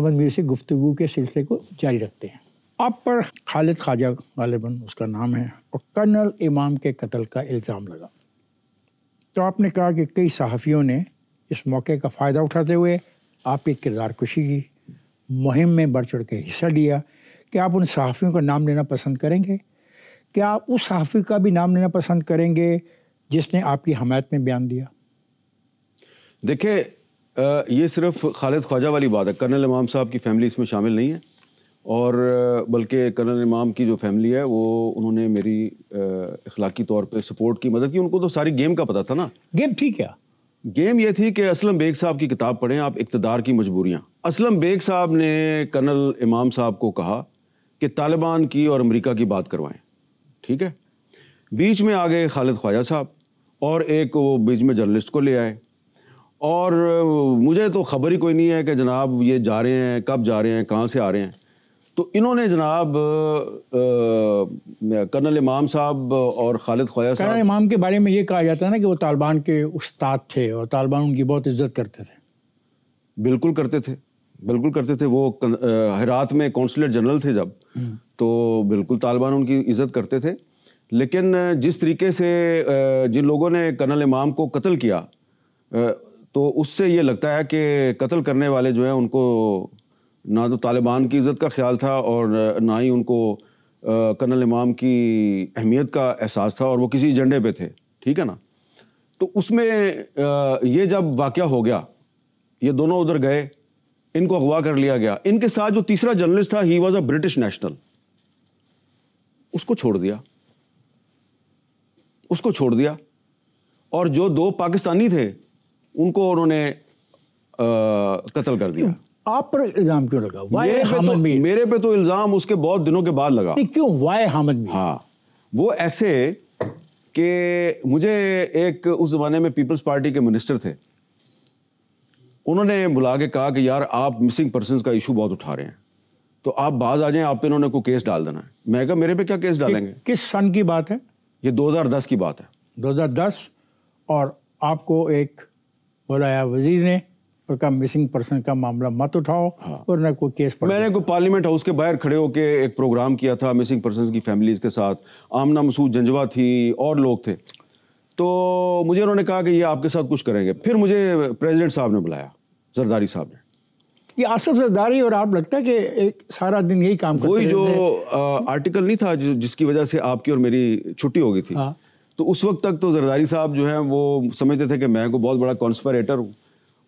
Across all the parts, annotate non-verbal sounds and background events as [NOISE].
अहमद मीर से गुफ्तु के सिलसिले को जारी रखते हैं आप पर खालिद ख्वाजा गालिबन उसका नाम है और कर्नल इमाम के कत्ल का इल्ज़ाम लगा तो आपने कहा कि कई सहाफ़ियों ने इस मौके का फ़ायदा उठाते हुए आपकी किरदार कुशी की मुहिम में बढ़ चढ़ के हिस्सा लिया कि आप उन सहाफ़ियों का नाम लेना पसंद करेंगे क्या आप उस सहाफ़ी का भी नाम लेना पसंद करेंगे जिसने आपकी हमायत में बयान दिया देखिए ये सिर्फ खालिद ख्वाजा वाली बात है कर्नल इमाम साहब की फैमिली इसमें शामिल नहीं है और बल्कि कर्नल इमाम की जो फैमिली है वो उन्होंने मेरी अखलाकी तौर पे सपोर्ट की मदद की उनको तो सारी गेम का पता था ना गेम ठीक है गेम ये थी कि असलम बेग साहब की किताब पढ़ें आप इकतदार की मजबूरियाँ असलम बेग साहब ने कर्नल इमाम साहब को कहा कि तालिबान की और अमेरिका की बात करवाएं ठीक है बीच में आ गए खालिद ख्वाजा साहब और एक वो बीच में जर्नलिस्ट को ले आए और मुझे तो खबर ही कोई नहीं है कि जनाब ये जा रहे हैं कब जा रहे हैं कहाँ से आ रहे हैं तो इन्होंने जनाब कर्नल इमाम साहब और खालिद ख्वाजा साहब इमाम के बारे में ये कहा जाता है ना कि वो तालिबान के उस्ताद थे और तालिबान उनकी बहुत इज्जत करते थे बिल्कुल करते थे बिल्कुल करते थे वो हरात में कौंसलेट जनरल थे जब हम्म। तो बिल्कुल तालिबान उनकी इज्जत करते थे लेकिन जिस तरीके से जिन लोगों ने कर्नल इमाम को कत्ल किया तो उससे ये लगता है कि कत्ल करने वाले जो हैं उनको ना तो तालिबान की इज़्ज़त का ख्याल था और ना ही उनको कर्नल इमाम की अहमियत का एहसास था और वो किसी एजेंडे पे थे ठीक है ना तो उसमें ये जब वाक़ हो गया ये दोनों उधर गए इनको अगवा कर लिया गया इनके साथ जो तीसरा जर्नलिस्ट था he was a British national उसको छोड़ दिया उसको छोड़ दिया और जो दो पाकिस्तानी थे उनको उन्होंने कत्ल कर दिया आप पर इल्जाम क्यों लगा मेरे पे तो मेरे पे तो इल्जाम उसके बहुत दिनों के बाद लगा क्यों वाई हामिद मीर हाँ वो ऐसे कि मुझे एक उस ज़माने में पीपल्स पार्टी के मिनिस्टर थे उन्होंने बुला के कहा कि यार आप मिसिंग पर्सन का इशू बहुत उठा रहे हैं तो आप बाज आ जाएं आप पे इन्होंने को केस डाल देना है मैं कहा मेरे पे क्या केस डालेंगे कि, किस सन की बात है ये 2010 की बात है 2010 और आपको एक बुलाया वजीर ने और कहा मिसिंग पर्सन का मामला मत उठाओ हाँ। और ना कोई केस मैंने को पार्लियामेंट हाउस के बाहर खड़े होकर एक प्रोग्राम किया था मिसिंग पर्सन की फैमिलीज के साथ आमना मसूद जंजवा थी और लोग थे तो मुझे उन्होंने कहा कि ये आपके साथ कुछ करेंगे फिर मुझे प्रेसिडेंट साहब ने बुलाया जरदारी साहब ने ये आसफ जरदारी और आप लगता है कि एक सारा दिन यही काम वही जो आ, आर्टिकल नहीं था जिसकी वजह से आपकी और मेरी छुट्टी हो गई थी हाँ। तो उस वक्त तक तो जरदारी साहब जो है वो समझते थे कि मैं को बहुत बड़ा कॉन्स्परेटर हूँ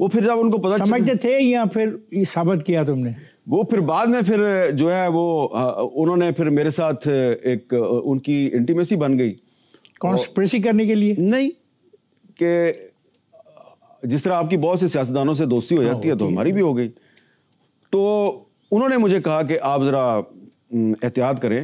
वो फिर जब उनको पता समझते थे या फिर साबित किया तुमने वो फिर बाद में फिर जो है वो उन्होंने फिर मेरे साथ एक उनकी इंटीमेसी बन गई कॉन्स्परेसी करने के लिए नहीं कि जिस तरह आपकी बहुत से सियासतदानों से दोस्ती हो हाँ, जाती है तो हमारी भी हो गई तो उन्होंने मुझे कहा कि आप ज़रा एहतियात करें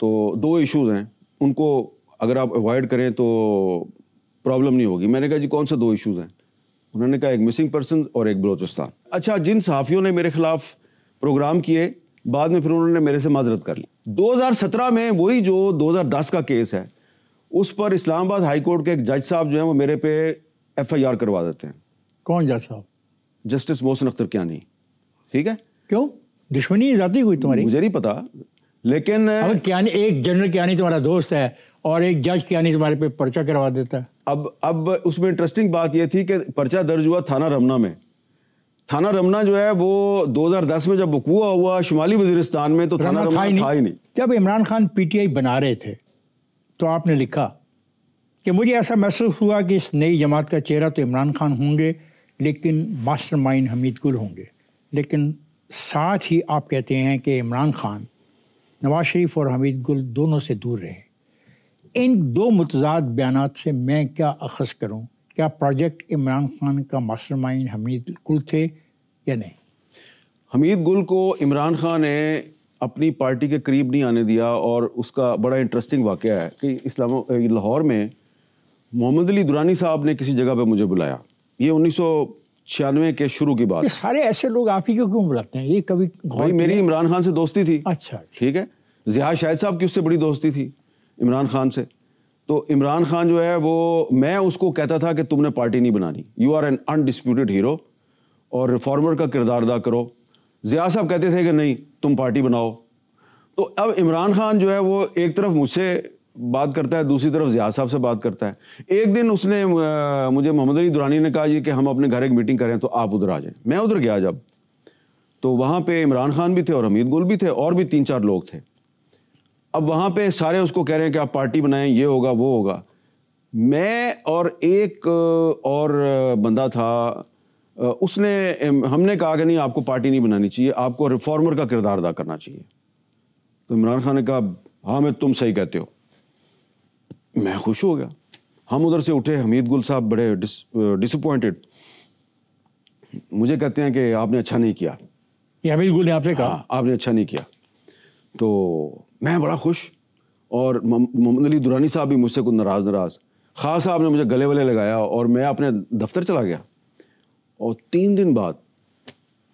तो दो इश्यूज़ हैं उनको अगर आप अवॉइड करें तो प्रॉब्लम नहीं होगी मैंने कहा जी कौन से दो इश्यूज़ हैं उन्होंने कहा एक मिसिंग पर्सन और एक बलोचिस्तान अच्छा जिन सहाफ़ियों ने मेरे ख़िलाफ़ प्रोग्राम किए बाद में फिर उन्होंने मेरे से माजरत कर ली 2017 में वही जो 2010 का केस है उस पर इस्लामाबाद हाई कोर्ट के एक जज साहब जो हैं वो मेरे पे एफआईआर करवा देते हैं कौन जज साहब जस्टिस मोहसिन अख्तर क्या नहीं ठीक है क्यों दुश्मनी जाती हुई तुम्हारी मुझे नहीं पता लेकिन क्या एक जनरल क्यानी तुम्हारा दोस्त है और एक जज के आने तुम्हारे पे पर्चा करवा देता है अब अब उसमें इंटरेस्टिंग बात यह थी कि पर्चा दर्ज हुआ थाना रमना में थाना रमना जो है वो 2010 में जब बकुआ हुआ शुमाली वजीरिस्तान में तो थाना रमना था ही नहीं, था ही नहीं। जब इमरान खान पीटीआई बना रहे थे तो आपने लिखा कि मुझे ऐसा महसूस हुआ कि इस नई जमात का चेहरा तो इमरान खान होंगे लेकिन मास्टर हमीद गुल होंगे लेकिन साथ ही आप कहते हैं कि इमरान खान नवाज शरीफ और हमीद गुल दोनों से दूर रहे इन दो मुतजाद बयान से मैं क्या अखज़ करूँ क्या प्रोजेक्ट इमरान खान का माइंड हमीद गुल थे या नहीं हमीद गुल को इमरान खान ने अपनी पार्टी के करीब नहीं आने दिया और उसका बड़ा इंटरेस्टिंग वाक़ है कि इस्लाम लाहौर में मोहम्मद अली दुरानी साहब ने किसी जगह पर मुझे बुलाया ये उन्नीस छियानवे के शुरू की बात ये सारे ऐसे लोग आप ही को क्यों बुलाते हैं ये कभी भाई मेरी इमरान खान से दोस्ती थी अच्छा, अच्छा। ठीक है जिहा शाहिद साहब की उससे बड़ी दोस्ती थी इमरान खान से तो इमरान खान जो है वो मैं उसको कहता था कि तुमने पार्टी नहीं बनानी you are an undisputed hero और रिफॉर्मर का किरदार अदा करो ज़िया साहब कहते थे कि नहीं तुम पार्टी बनाओ तो अब इमरान खान जो है वो एक तरफ मुझसे बात करता है दूसरी तरफ ज़िया साहब से बात करता है एक दिन उसने मुझे मोहम्मद अली दुरानी ने कहा कि हम अपने घर एक मीटिंग करें तो आप उधर आ जाएं मैं उधर गया जब तो वहाँ पे इमरान खान भी थे और हमीद गुल भी थे और भी तीन चार लोग थे अब वहां पे सारे उसको कह रहे हैं कि आप पार्टी बनाएं ये होगा वो होगा मैं और एक और बंदा था उसने हमने कहा कि नहीं आपको पार्टी नहीं बनानी चाहिए आपको रिफॉर्मर का किरदार अदा करना चाहिए तो इमरान खान ने कहा हाँ मैं तुम सही कहते हो मैं खुश हो गया हम उधर से उठे हमीद गुल साहब बड़े डिस डिसअपॉइंटेड मुझे कहते हैं कि आपने अच्छा नहीं किया हमीद गुल ने आपने कहा हाँ, आपने अच्छा नहीं किया तो मैं बड़ा खुश और मोहम्मद अली दुरानी साहब भी मुझसे कुछ नाराज़ नाराज़ ख़ास साहब ने मुझे गले वले लगाया और मैं अपने दफ्तर चला गया और तीन दिन बाद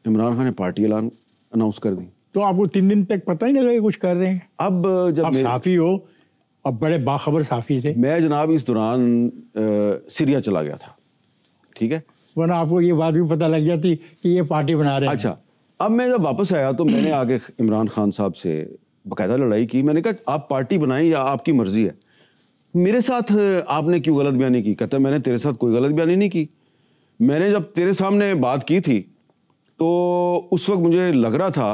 इमरान खान ने पार्टी ऐलान अनाउंस कर दी तो आपको तीन दिन तक पता ही नहीं लगा कुछ कर रहे हैं अब जब आप साफ़ी हो अब बड़े बाखबर साफ़ी थे मैं जनाब इस दौरान सीरिया चला गया था ठीक है वरना आपको ये बात भी पता लग जाती कि ये पार्टी बना रहे हैं अच्छा अब मैं जब वापस आया तो मैंने [CLEARS THROAT] आगे इमरान खान साहब से बाकायदा लड़ाई की मैंने कहा आप पार्टी बनाएं या आपकी मर्ज़ी है मेरे साथ आपने क्यों गलत बयानी की कहता मैंने तेरे साथ कोई गलत बयानी नहीं की मैंने जब तेरे सामने बात की थी तो उस वक्त मुझे लग रहा था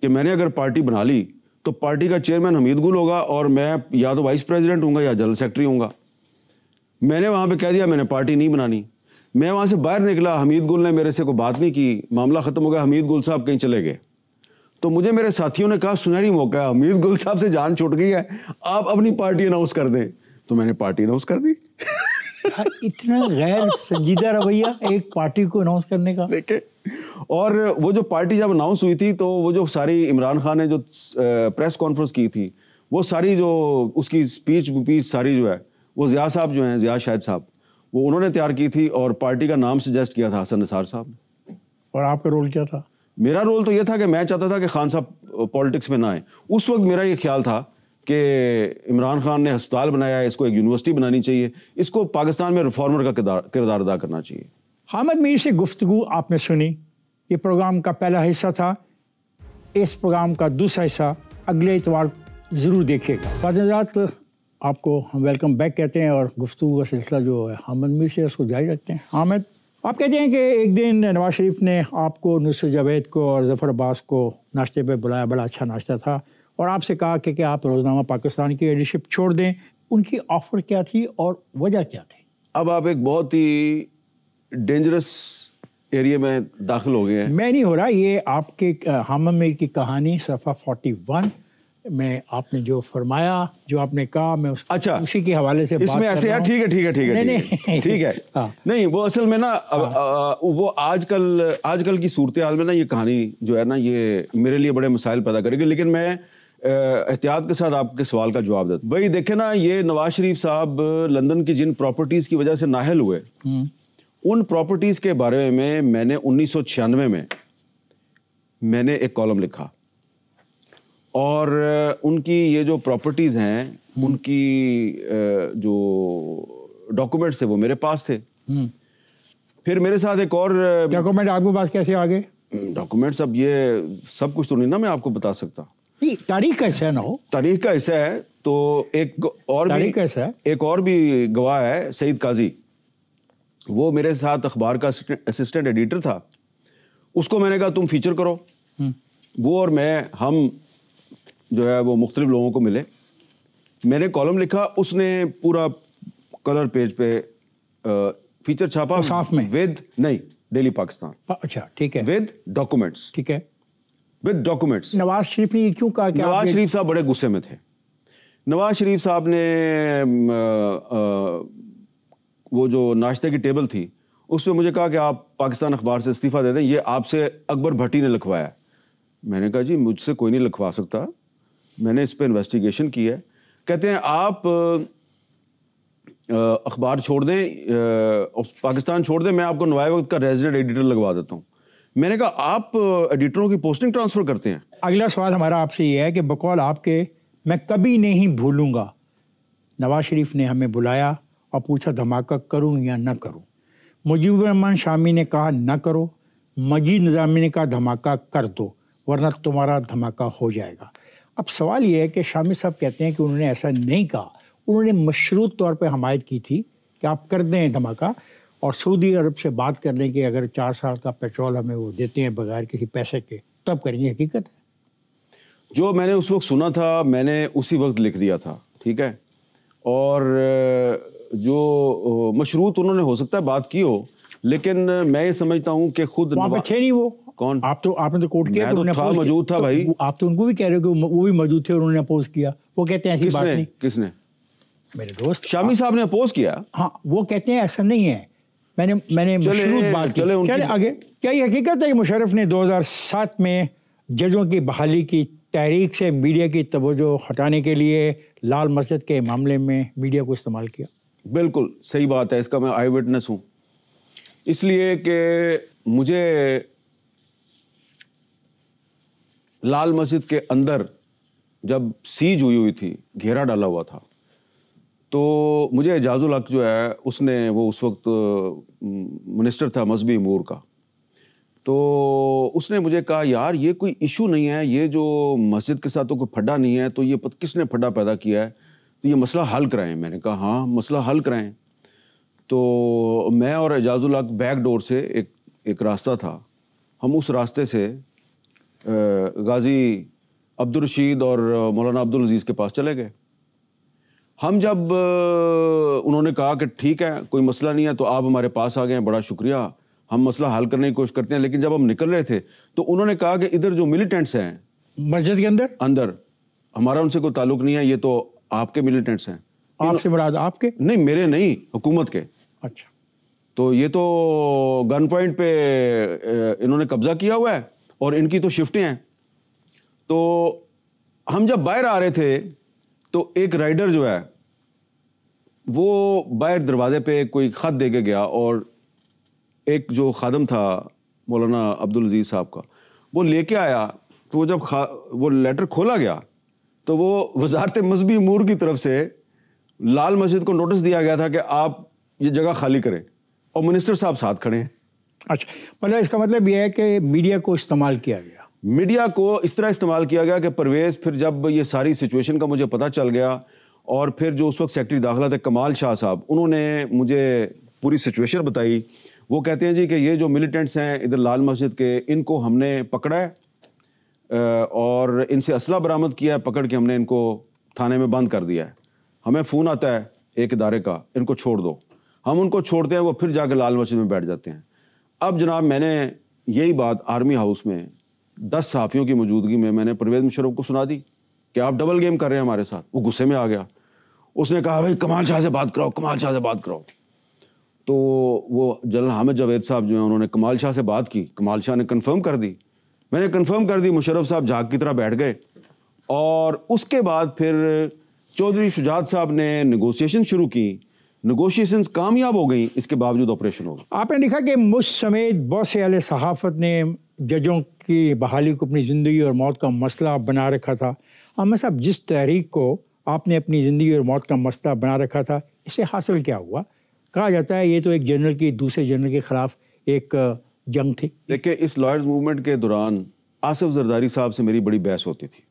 कि मैंने अगर पार्टी बना ली तो पार्टी का चेयरमैन हमीद गुल होगा और मैं या तो वाइस प्रेसिडेंट हूँ या जनरल सेक्रेटरी हूँ मैंने वहाँ पर कह दिया मैंने पार्टी नहीं बनानी मैं वहाँ से बाहर निकला हमीद गुल ने मेरे से कोई बात नहीं की मामला ख़त्म हो गया हमीद गुल साहब कहीं चले गए तो मुझे मेरे साथियों ने कहा सुनहरी मौका है हमीद गुल साहब से जान छुट गई है आप अपनी पार्टी अनाउंस कर दें तो मैंने पार्टी अनाउंस कर दी इतना गैर संजीदा रवैया एक पार्टी को अनाउंस करने का देखे और वो जो पार्टी जब अनाउंस हुई थी तो वो जो सारी इमरान खान ने जो प्रेस कॉन्फ्रेंस की थी वो सारी जो उसकी स्पीच वपीच सारी जो है वो ज़िया साहब जो हैं ज़िया शाहिद साहब वो उन्होंने तैयार की थी और पार्टी का नाम सजेस्ट किया था हसन निसार साहब ने और आपका रोल क्या था मेरा रोल तो ये था कि मैं चाहता था कि खान साहब पॉलिटिक्स में ना आए उस वक्त मेरा ये ख्याल था कि इमरान खान ने अस्पताल बनाया है इसको एक यूनिवर्सिटी बनानी चाहिए इसको पाकिस्तान में रिफॉर्मर का किरदार अदा करना चाहिए हामिद मीर से गुफ्तु आपने सुनी ये प्रोग्राम का पहला हिस्सा था इस प्रोग्राम का दूसरा हिस्सा अगले इतवार ज़रूर देखिएगा आपको हम वेलकम बैक कहते हैं और गुफ्तु का सिलसिला जो है हामिद से उसको जारी रखते हैं हामिद आप कहते हैं कि एक दिन नवाज शरीफ ने आपको नुसर जावेद को और जफ़र अब्बास को नाश्ते पर बुलाया बड़ा अच्छा नाश्ता था और आपसे कहा कि, क्या आप रोज़नामा पाकिस्तान की एडिशिप छोड़ दें उनकी ऑफ़र क्या थी और वजह क्या थी अब आप एक बहुत ही डेंजरस एरिया में दाखिल हो गए हैं मैं नहीं हो रहा ये आपके हम की कहानी सफ़ा फोर्टी वन मैं आपने जो फरमाया जो आपने कहा मैं उस, अच्छा उसी के हवाले से इसमें ऐसे है ठीक है ठीक है ठीक है ठीक है ठीक है हाँ। नहीं वो असल में ना आ, आ, हाँ। वो आजकल आजकल की सूरत हाल में ना ये कहानी जो है ना ये मेरे लिए बड़े मसाइल पैदा करेगी लेकिन मैं एहतियात के साथ आपके सवाल का जवाब देता भाई देखे ना ये नवाज शरीफ साहब लंदन की जिन प्रॉपर्टीज़ की वजह से नाहल हुए हम्म। उन प्रॉपर्टीज़ के बारे में मैंने उन्नीस में मैंने एक कॉलम लिखा और उनकी ये जो प्रॉपर्टीज़ हैं हम्म। उनकी जो डॉक्यूमेंट्स थे वो मेरे पास थे हम्म। फिर मेरे साथ एक और डॉक्यूमेंट आपके पास कैसे आ गए डॉक्यूमेंट अब ये सब कुछ तो नहीं ना मैं आपको बता सकता तारीख कैसे है ना हो तारीख का ऐसा है तो एक और भी कैसा है एक और भी गवाह है सईद काजी वो मेरे साथ अखबार का असिस्टेंट एडिटर था उसको मैंने कहा तुम फीचर करो हम्म। वो और मैं हम जो है वो मुख्तलिफ लोगों को मिले मैंने कॉलम लिखा उसने पूरा कलर पेज पे आ, फीचर छापा तो साफ में विद नहीं डेली पाकिस्तान अच्छा ठीक है विद डॉक्यूमेंट्स ठीक है विद डॉक्यूमेंट्स नवाज शरीफ ने क्यों कहा कि नवाज शरीफ साहब बड़े गुस्से में थे नवाज शरीफ साहब ने आ, आ, वो जो नाश्ते की टेबल थी उस पर मुझे कहा कि आप पाकिस्तान अखबार से इस्तीफ़ा दे दें ये आपसे अकबर भट्टी ने लिखवाया मैंने कहा जी मुझसे कोई नहीं लिखवा सकता मैंने इस पर इन्वेस्टिगेशन की है कहते हैं आप अखबार छोड़ दें पाकिस्तान छोड़ दें मैं आपको नवाए वक्त का रेजिडेंट एडिटर लगवा देता हूँ मैंने कहा आप एडिटरों की पोस्टिंग ट्रांसफ़र करते हैं अगला सवाल हमारा आपसे ये है कि बकौल आपके मैं कभी नहीं भूलूंगा नवाज शरीफ ने हमें बुलाया और पूछा धमाका करूं या ना करूं मुजीबरहमान शामी ने कहा ना करो मजीद निज़ामी ने कहा धमाका कर दो वरना तुम्हारा धमाका हो जाएगा अब सवाल ये है कि शामी साहब कहते हैं कि उन्होंने ऐसा नहीं कहा उन्होंने मशरूत तौर पर हमायत की थी कि आप कर दें धमाका और सऊदी अरब से बात कर लें कि अगर चार साल का पेट्रोल हमें वो देते हैं बगैर किसी पैसे के तब करेंगे हकीकत है जो मैंने उस वक्त सुना था मैंने उसी वक्त लिख दिया था ठीक है और जो मशरूत उन्होंने हो सकता है बात की हो लेकिन मैं ये समझता हूँ कि खुद वहाँ पे थे नहीं वो कौन आप तो आपने तो कोर्ट किया तो, तो था मौजूद था तो भाई आप तो उनको भी कह रहे हो कि वो भी मौजूद थे और उन्होंने अपोज किया वो कहते हैं ऐसी बात नहीं किसने मेरे दोस्त शामी साहब ने अपोज किया हाँ वो कहते हैं ऐसा नहीं है मैंने मैंने मशरूत बात चले उनकी आगे क्या ये हकीकत है कि मुशरफ ने 2007 में जजों की बहाली की तहरीक से मीडिया की तवज्जो हटाने के लिए लाल मस्जिद के मामले में मीडिया को इस्तेमाल किया बिल्कुल सही बात है इसका मैं आई विटनेस हूँ इसलिए कि मुझे लाल मस्जिद के अंदर जब सीज हुई हुई थी घेरा डाला हुआ था तो मुझे एजाजुल हक जो है उसने वो उस वक्त मिनिस्टर था मजहबी अमूर का तो उसने मुझे कहा यार ये कोई इशू नहीं है ये जो मस्जिद के साथ तो कोई फड्डा नहीं है तो ये पत किसने फड्डा पैदा किया है तो ये मसला हल कराएं मैंने कहा हाँ मसला हल कराएं तो मैं और एजाजुल हक बैक डोर से एक एक रास्ता था हम उस रास्ते से गाजी अब्दुल रशीद और मौलाना अब्दुल अजीज़ के पास चले गए हम जब उन्होंने कहा कि ठीक है कोई मसला नहीं है तो आप हमारे पास आ गए हैं बड़ा शुक्रिया हम मसला हल करने की कोशिश करते हैं लेकिन जब हम निकल रहे थे तो उन्होंने कहा कि इधर जो मिलिटेंट्स हैं मस्जिद के अंदर अंदर हमारा उनसे कोई ताल्लुक नहीं है ये तो आपके मिलिटेंट्स हैं आपसे बड़ा आपके नहीं मेरे नहीं हुकूमत के अच्छा तो ये तो गन पॉइंट पे इन्होंने कब्जा किया हुआ है और इनकी तो शिफ्टें हैं तो हम जब बाहर आ रहे थे तो एक राइडर जो है वो बाहर दरवाजे पे कोई ख़त दे के गया और एक जो खादम था मौलाना अब्दुल अजीज़ साहब का वो लेके आया तो वो जब खा वो लेटर खोला गया तो वो वजारत मजहबी अमूर की तरफ से लाल मस्जिद को नोटिस दिया गया था कि आप ये जगह खाली करें और मिनिस्टर साहब साथ खड़े हैं अच्छा मतलब इसका मतलब यह है कि मीडिया को इस्तेमाल किया गया मीडिया को इस तरह इस्तेमाल किया गया कि परवेज़ फिर जब ये सारी सिचुएशन का मुझे पता चल गया और फिर जो उस वक्त सेक्रेटरी दाखिला थे कमाल शाह साहब उन्होंने मुझे पूरी सिचुएशन बताई वो कहते हैं जी कि ये जो मिलिटेंट्स हैं इधर लाल मस्जिद के इनको हमने पकड़ा है और इनसे असला बरामद किया है पकड़ के हमने इनको थाने में बंद कर दिया है हमें फ़ोन आता है एक इदारे का इनको छोड़ दो हम उनको छोड़ते हैं वो फिर जाके लाल मस्जिद में बैठ जाते हैं अब जनाब मैंने यही बात आर्मी हाउस में दस सहाफ़ियों की मौजूदगी में मैंने परवेज़ मुशरफ को सुना दी कि आप डबल गेम कर रहे हैं हमारे साथ वो गुस्से में आ गया उसने कहा भाई कमाल शाह से बात कराओ कमाल शाह से बात कराओ तो वो जनरल हामिद जावेद साहब जो हैं उन्होंने कमाल शाह से बात की कमाल शाह ने कन्फर्म कर दी मैंने कन्फर्म कर दी मुशरफ साहब झाग की तरह बैठ गए और उसके बाद फिर चौधरी शुजात साहब ने नगोसिएशन शुरू की नगोशिएशन कामयाब हो गई इसके बावजूद ऑपरेशन हो गया आपने लिखा कि मुझ समेत बहुत से अहल सहाफ़त ने जजों की बहाली को अपनी ज़िंदगी और मौत का मसला बना रखा था आमिर साहब जिस तहरीक को आपने अपनी ज़िंदगी और मौत का मसला बना रखा था इसे हासिल क्या हुआ कहा जाता है ये तो एक जनरल की दूसरे जनरल के ख़िलाफ़ एक जंग थी देखिए इस लॉयर्स मूवमेंट के दौरान आसिफ जरदारी साहब से मेरी बड़ी बहस होती थी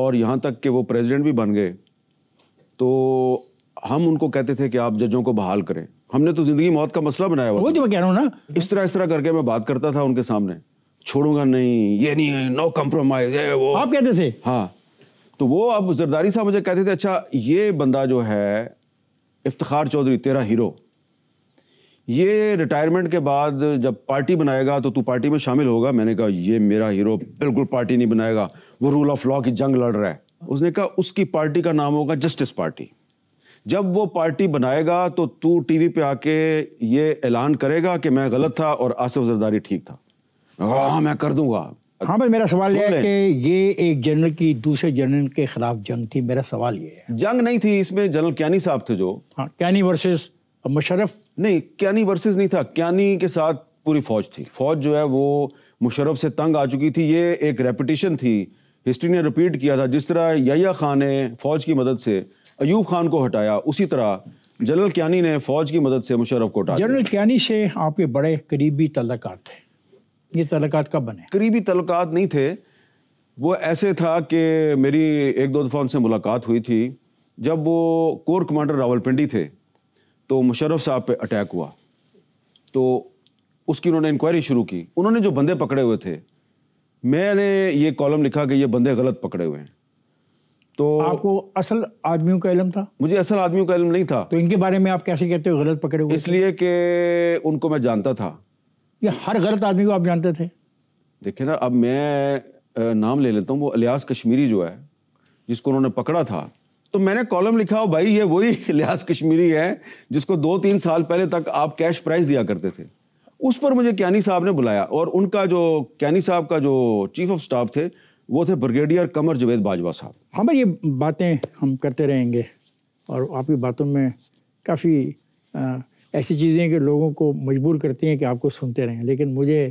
और यहाँ तक कि वो प्रेसिडेंट भी बन गए तो हम उनको कहते थे कि आप जजों को बहाल करें हमने तो जिंदगी मौत का मसला बनाया हुआ वो जो मैं कह रहा हूँ ना इस तरह इस तरह करके मैं बात करता था उनके सामने छोड़ूंगा नहीं ये नहीं नो कम्प्रोमाइज है वो आप कहते थे हाँ तो वो अब जरदारी साहब मुझे कहते थे अच्छा ये बंदा जो है इफ्तार चौधरी तेरा हीरो ये रिटायरमेंट के बाद जब पार्टी बनाएगा तो तू पार्टी में शामिल होगा मैंने कहा ये मेरा हीरो बिल्कुल पार्टी नहीं बनाएगा वो रूल ऑफ लॉ की जंग लड़ रहा है उसने कहा उसकी पार्टी का नाम होगा जस्टिस पार्टी जब वो पार्टी बनाएगा तो तू टीवी पे आके ये ऐलान करेगा कि मैं गलत था और आसिफ जरदारी ठीक था हाँ मैं कर दूंगा हाँ भाई मेरा सवाल ये है कि ये एक जनरल की दूसरे जनरल के खिलाफ जंग थी मेरा सवाल ये है जंग नहीं थी इसमें जनरल कैनी साहब थे जो हाँ कैनी वर्सेस मुशरफ नहीं कैनी वर्सेस नहीं था कैनी के साथ पूरी फौज थी फौज जो है वो मुशरफ से तंग आ चुकी थी ये एक रेपिटेशन थी हिस्ट्री ने रिपीट किया था जिस तरह या खान ने फौज की मदद से अयूब खान को हटाया उसी तरह जनरल क्यानी ने फौज की मदद से मुशरफ को हटाया जनरल क्यानी से आपके बड़े करीबी तलक थे ये तलक कब बने करीबी तलक नहीं थे वो ऐसे था कि मेरी एक दो दफ़ा उनसे मुलाकात हुई थी जब वो कोर कमांडर रावलपिंडी थे तो मुशरफ साहब पे अटैक हुआ तो उसकी उन्होंने इंक्वायरी शुरू की उन्होंने जो बंदे पकड़े हुए थे मैंने ये कॉलम लिखा कि ये बंदे गलत पकड़े हुए हैं तो आपको असल आदमियों का इलम था मुझे असल आदमियों का इलम नहीं था तो इनके बारे में आप कैसे कहते हो गलत पकड़े हुए इसलिए कि उनको मैं जानता था ये हर गलत आदमी को आप जानते थे देखिए ना अब मैं नाम ले लेता हूँ वो अलियास कश्मीरी जो है जिसको उन्होंने पकड़ा था तो मैंने कॉलम लिखा हो भाई ये वही [LAUGHS] लिहाज कश्मीरी है जिसको दो तीन साल पहले तक आप कैश प्राइस दिया करते थे उस पर मुझे कैनी साहब ने बुलाया और उनका जो कैनी साहब का जो चीफ ऑफ स्टाफ थे वो थे ब्रिगेडियर कमर जवेद बाजवा साहब हाँ भाई ये बातें हम करते रहेंगे और आपकी बातों में काफ़ी ऐसी चीज़ें कि लोगों को मजबूर करती हैं कि आपको सुनते रहें लेकिन मुझे